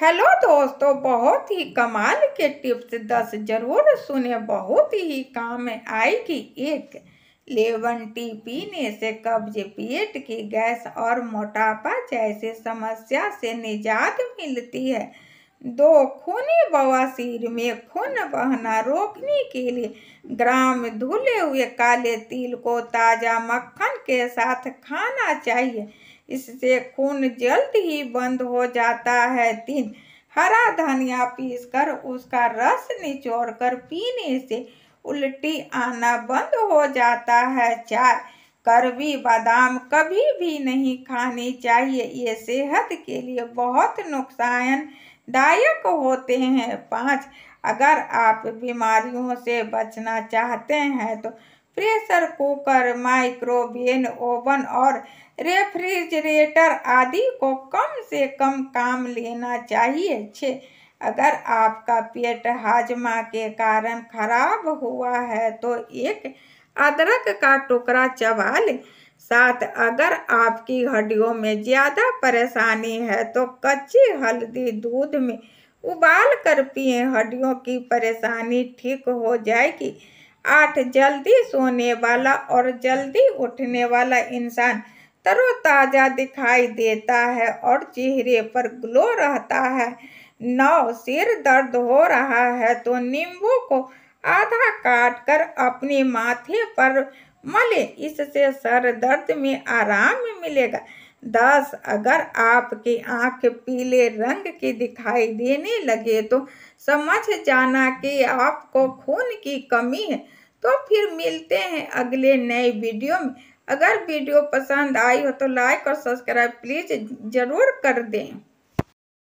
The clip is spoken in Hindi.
हेलो दोस्तों बहुत ही कमाल के टिप्स दस जरूर सुने बहुत ही काम आएगी एक लेवन टी पीने से कब्ज पेट की गैस और मोटापा जैसे समस्या से निजात मिलती है दो खूनी बवासीर में खून बहना रोकने के लिए ग्राम धुले हुए काले तिल को ताज़ा मक्खन के साथ खाना चाहिए इससे खून जल्द ही बंद हो जाता है तीन हरा धनिया पीसकर उसका रस निचोड़कर पीने से उल्टी आना बंद हो जाता है चार करवी बादाम कभी भी नहीं खानी चाहिए ये सेहत के लिए बहुत नुकसान दायक होते हैं पाँच अगर आप बीमारियों से बचना चाहते हैं तो प्रेशर कुकर माइक्रोवेन ओवन और रेफ्रिजरेटर आदि को कम से कम काम लेना चाहिए छे अगर आपका पेट हाजमा के कारण खराब हुआ है तो एक अदरक का टुकड़ा चबा लें साथ अगर आपकी हड्डियों में ज़्यादा परेशानी है तो कच्ची हल्दी दूध में उबाल कर पिए हड्डियों की परेशानी ठीक हो जाएगी आठ जल्दी सोने वाला और जल्दी उठने वाला इंसान तरोताज़ा दिखाई देता है और चेहरे पर ग्लो रहता है नौ सिर दर्द हो रहा है तो नींबू को आधा काट कर अपने माथे पर मले इससे सर दर्द में आराम मिलेगा दस अगर आपकी आँख पीले रंग की दिखाई देने लगे तो समझ जाना कि आपको खून की कमी है तो फिर मिलते हैं अगले नए वीडियो में अगर वीडियो पसंद आई हो तो लाइक और सब्सक्राइब प्लीज़ ज़रूर कर दें